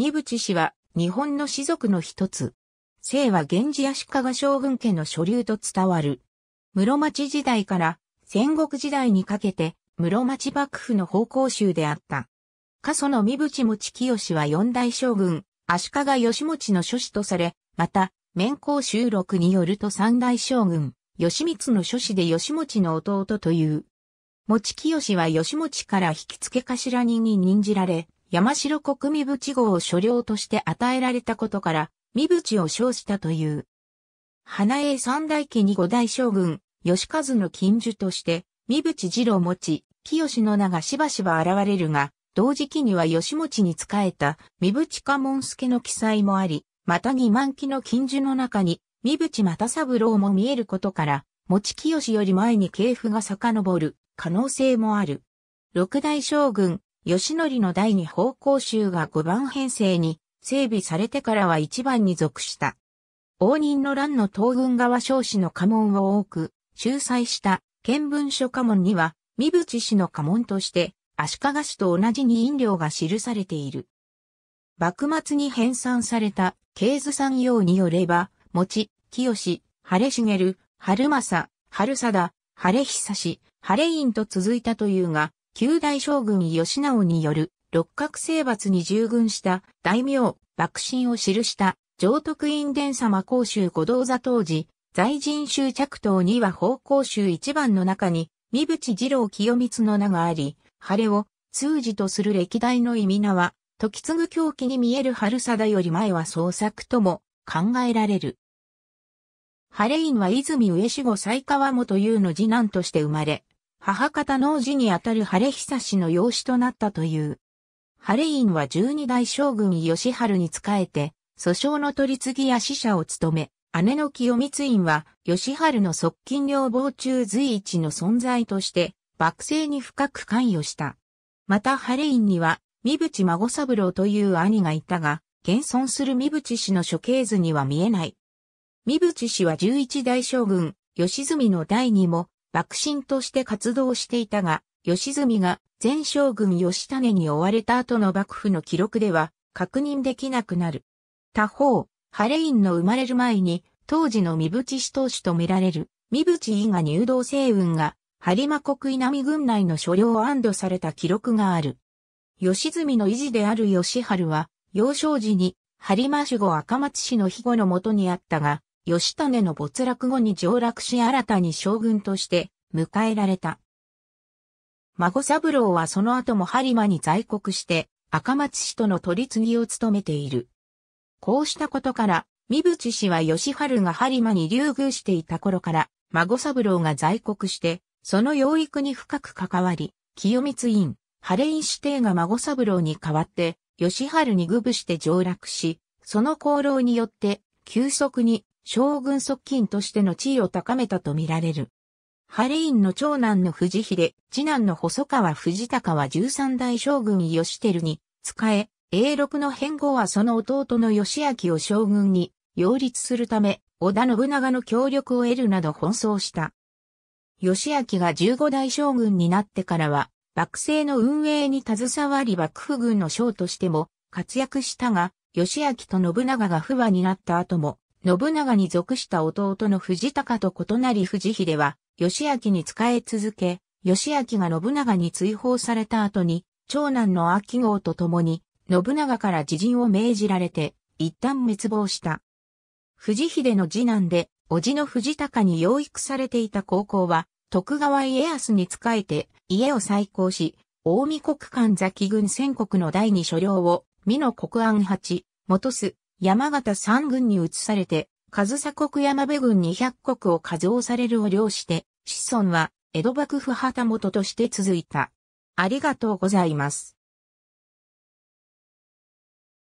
三淵氏は日本の士族の一つ。姓は源氏足利将軍家の所流と伝わる。室町時代から戦国時代にかけて室町幕府の方向集であった。過疎の三淵持清は四大将軍、足利義持の諸子とされ、また、面交収録によると三大将軍、義満の諸子で義持の弟という。持清は義持から引き付け頭人に任じられ、山城国身淵号を所領として与えられたことから、身淵を称したという。花江三代記に五代将軍、吉和の近樹として、身淵二郎持ち、清の名がしばしば現れるが、同時期には吉持に仕えた身淵家門助の記載もあり、また二万期の近樹の中に、身淵又三郎も見えることから、持ち清より前に系譜が遡る可能性もある。六代将軍、義則の第二方向集が5番編成に整備されてからは1番に属した。応仁の乱の東軍側少子の家紋を多く、仲裁した見聞書家紋には、三淵氏の家紋として、足利氏と同じに飲料が記されている。幕末に編纂された、経図産業によれば、餅、清、晴茂、春正、春貞、晴久氏、晴院と続いたというが、旧大将軍吉直による六角征伐に従軍した大名、幕臣を記した上徳院伝様公衆五道座当時、在人衆着等には方向衆一番の中に、三淵二郎清光の名があり、晴れを通じとする歴代の意味名は、時継ぐ狂気に見える春貞より前は創作とも考えられる。晴れ院は泉上志後西川元優の次男として生まれ、母方の氏にあたる晴れ久しの養子となったという。晴れ院は十二代将軍義春に仕えて、訴訟の取り次ぎや死者を務め、姉の清光院は、義春の側近両房中随一の存在として、幕政に深く関与した。また晴れ院には、三淵孫三郎という兄がいたが、現存する三淵氏の処刑図には見えない。三淵氏は十一代将軍、吉住の第二も、幕臣として活動していたが、吉住が前将軍吉種に追われた後の幕府の記録では確認できなくなる。他方、ハレインの生まれる前に、当時の三淵氏当主と見られる、三淵伊賀入道星雲が、播磨国稲見軍内の所領を安堵された記録がある。吉住の遺持である吉春は、幼少時に、播磨守護赤松氏の庇護のもとにあったが、義種の没落後に上洛し新たに将軍として迎えられた。孫三郎はその後も播磨に在国して赤松氏との取り次ぎを務めている。こうしたことから、三淵氏は義春が播磨に留遇していた頃から、孫三郎が在国して、その養育に深く関わり、清光院、晴院指定が孫三郎に代わって、義春に愚部して上洛し、その功労によって、急速に将軍側近としての地位を高めたとみられる。ハレインの長男の藤秀、次男の細川藤高は13代将軍義輝に仕え、永禄の変後はその弟の義明を将軍に擁立するため、織田信長の協力を得るなど奔走した。義明が15代将軍になってからは、幕政の運営に携わり幕府軍の将としても活躍したが、義明と信長が不和になった後も、信長に属した弟の藤高と異なり藤秀は、義明に仕え続け、義明が信長に追放された後に、長男の秋号と共に、信長から自陣を命じられて、一旦滅亡した。藤秀の次男で、叔父の藤高に養育されていた高校は、徳川家康に仕えて、家を再興し、大見国間崎軍戦国の第二所領を、美の国安八、元す、山形三軍に移されて、上佐国山部軍二百国を加増されるを了して、子孫は江戸幕府旗本として続いた。ありがとうございます。